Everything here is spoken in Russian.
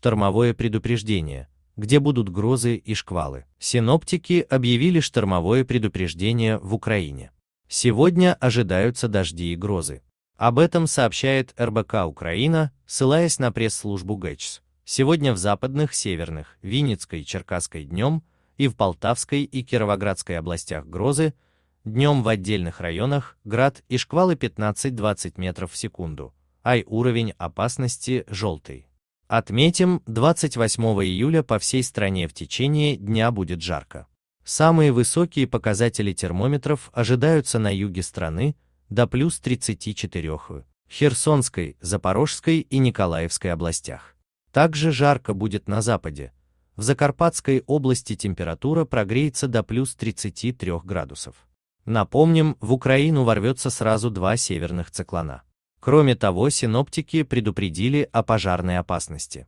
штормовое предупреждение, где будут грозы и шквалы. Синоптики объявили штормовое предупреждение в Украине. Сегодня ожидаются дожди и грозы. Об этом сообщает РБК Украина, ссылаясь на пресс-службу ГЭЧС. Сегодня в западных, северных, Винницкой, и Черкасской днем и в Полтавской и Кировоградской областях грозы, днем в отдельных районах град и шквалы 15-20 метров в секунду, ай уровень опасности желтый. Отметим, 28 июля по всей стране в течение дня будет жарко. Самые высокие показатели термометров ожидаются на юге страны до плюс 34 в Херсонской, Запорожской и Николаевской областях. Также жарко будет на западе. В Закарпатской области температура прогреется до плюс 33 градусов. Напомним, в Украину ворвется сразу два северных циклона. Кроме того, синоптики предупредили о пожарной опасности.